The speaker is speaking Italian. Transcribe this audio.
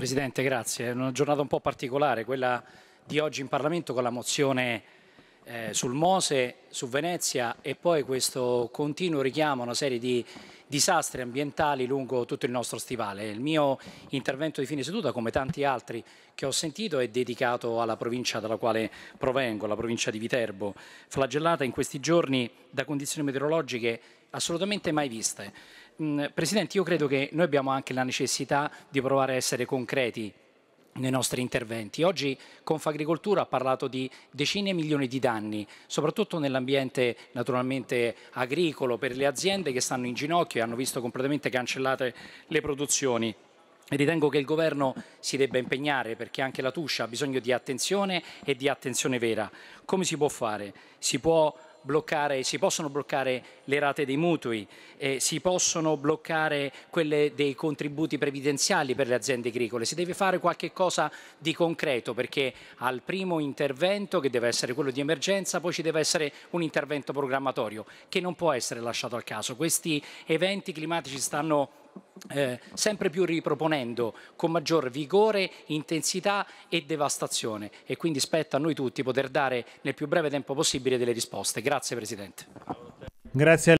Presidente, grazie. È una giornata un po' particolare, quella di oggi in Parlamento con la mozione eh, sul Mose, su Venezia e poi questo continuo richiamo a una serie di disastri ambientali lungo tutto il nostro stivale. Il mio intervento di fine seduta, come tanti altri che ho sentito, è dedicato alla provincia dalla quale provengo, la provincia di Viterbo, flagellata in questi giorni da condizioni meteorologiche assolutamente mai viste mh, Presidente, io credo che noi abbiamo anche la necessità di provare a essere concreti nei nostri interventi. Oggi Confagricoltura ha parlato di decine di milioni di danni, soprattutto nell'ambiente naturalmente agricolo, per le aziende che stanno in ginocchio e hanno visto completamente cancellate le produzioni. Ritengo che il governo si debba impegnare perché anche la Tuscia ha bisogno di attenzione e di attenzione vera. Come si può fare? Si può bloccare, si possono bloccare le rate dei mutui, eh, si possono bloccare quelle dei contributi previdenziali per le aziende agricole, si deve fare qualche cosa di concreto perché al primo intervento, che deve essere quello di emergenza, poi ci deve essere un intervento programmatorio che non può essere lasciato al caso. Questi eventi climatici stanno eh, sempre più riproponendo con maggior vigore, intensità e devastazione e quindi spetta a noi tutti poter dare nel più breve tempo possibile delle risposte. Grazie Presidente. Grazie